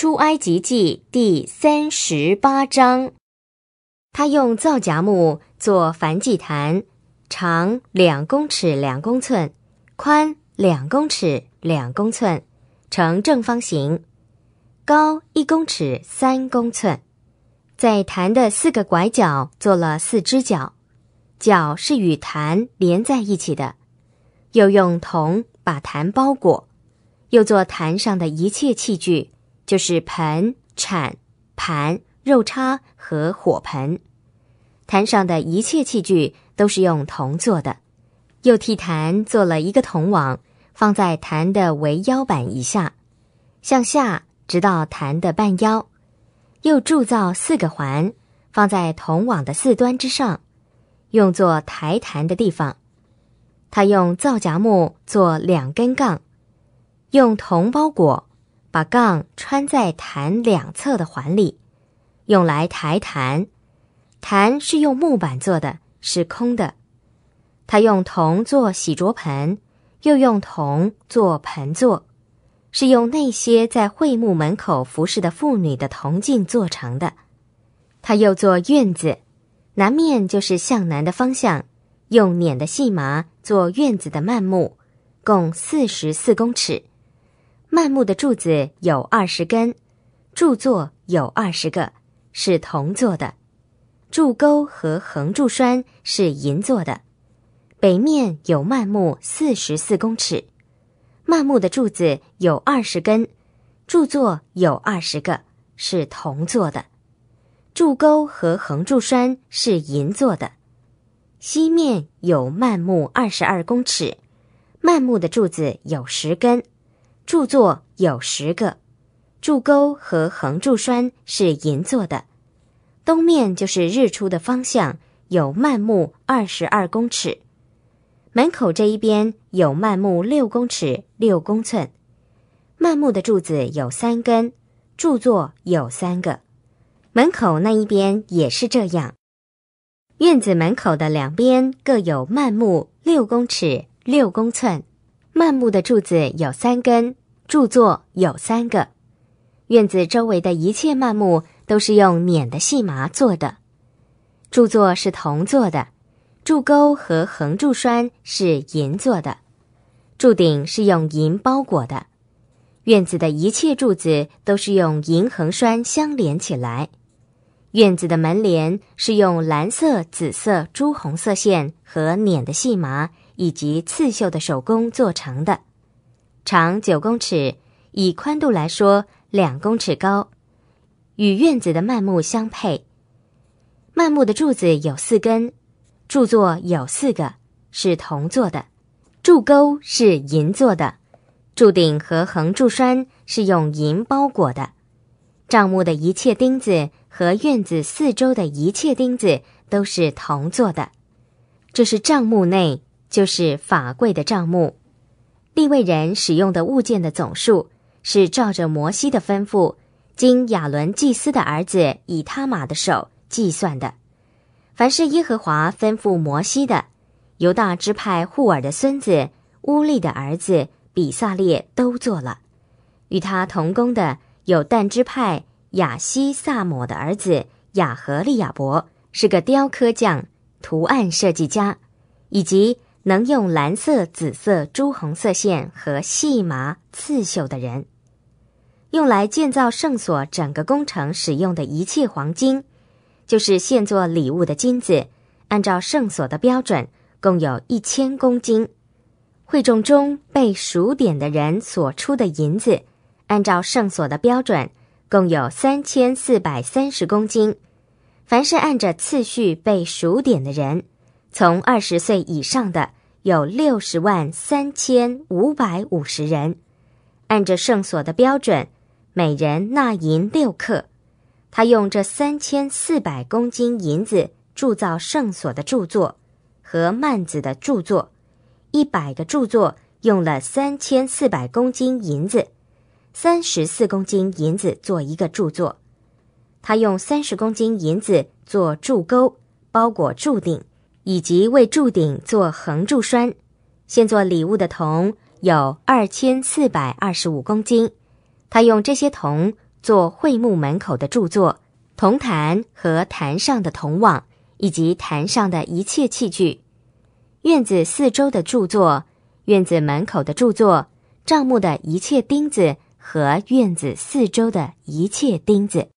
出埃及记第三十八章，他用皂荚木做燔祭坛，长两公尺两公寸，宽两公尺两公寸，呈正方形，高一公尺三公寸，在坛的四个拐角做了四只脚，脚是与坛连在一起的，又用铜把坛包裹，又做坛上的一切器具。就是盆铲盘肉叉和火盆，坛上的一切器具都是用铜做的。又替坛做了一个铜网，放在坛的围腰板以下，向下直到坛的半腰。又铸造四个环，放在铜网的四端之上，用作抬坛的地方。他用皂荚木做两根杠，用铜包裹。把杠穿在坛两侧的环里，用来抬坛。坛是用木板做的，是空的。他用铜做洗桌盆，又用铜做盆座，是用那些在会幕门口服侍的妇女的铜镜做成的。他又做院子，南面就是向南的方向，用捻的细麻做院子的幔幕，共四十四公尺。漫木的柱子有二十根，柱座有二十个，是铜做的；柱钩和横柱栓是银做的。北面有漫木四十四公尺，漫木的柱子有二十根，柱座有二十个，是铜做的；柱钩和横柱栓是银做的。西面有漫木二十二公尺，漫木的柱子有十根。柱座有十个，柱钩和横柱栓是银做的。东面就是日出的方向，有幔木二十二公尺。门口这一边有幔木六公尺六公寸。幔木的柱子有三根，柱座有三个。门口那一边也是这样。院子门口的两边各有幔木六公尺六公寸，幔木的柱子有三根。柱座有三个，院子周围的一切幔幕都是用捻的细麻做的，柱座是铜做的，柱钩和横柱栓是银做的，柱顶是用银包裹的。院子的一切柱子都是用银横栓相连起来。院子的门帘是用蓝色、紫色、朱红色线和捻的细麻以及刺绣的手工做成的。长九公尺，以宽度来说两公尺高，与院子的幔木相配。幔木的柱子有四根，柱座有四个是铜做的，柱钩是银做的，柱顶和横柱栓是用银包裹的。帐幕的一切钉子和院子四周的一切钉子都是铜做的。这是帐幕内，就是法柜的帐幕。立位人使用的物件的总数是照着摩西的吩咐，经亚伦祭司的儿子以他玛的手计算的。凡是耶和华吩咐摩西的，犹大支派护尔的孙子乌利的儿子比萨列都做了。与他同工的有但支派雅西萨姆的儿子雅和利亚伯，是个雕刻匠、图案设计家，以及。能用蓝色、紫色、朱红色线和细麻刺绣的人，用来建造圣所。整个工程使用的一切黄金，就是现作礼物的金子，按照圣所的标准，共有一千公斤。会众中被数点的人所出的银子，按照圣所的标准，共有三千四百三十公斤。凡是按着次序被数点的人，从二十岁以上的。有六十万三千五百五十人，按着圣所的标准，每人纳银六克。他用这三千四百公斤银子铸造圣所的著作和曼子的著作，一百个著作用了三千四百公斤银子，三十四公斤银子做一个著作。他用三十公斤银子做柱钩，包裹柱顶。以及为柱顶做横柱栓，现做礼物的铜有二千四百二十五公斤。他用这些铜做会幕门口的柱座、铜坛和坛上的铜网，以及坛上的一切器具。院子四周的柱座、院子门口的柱座、帐幕的一切钉子和院子四周的一切钉子。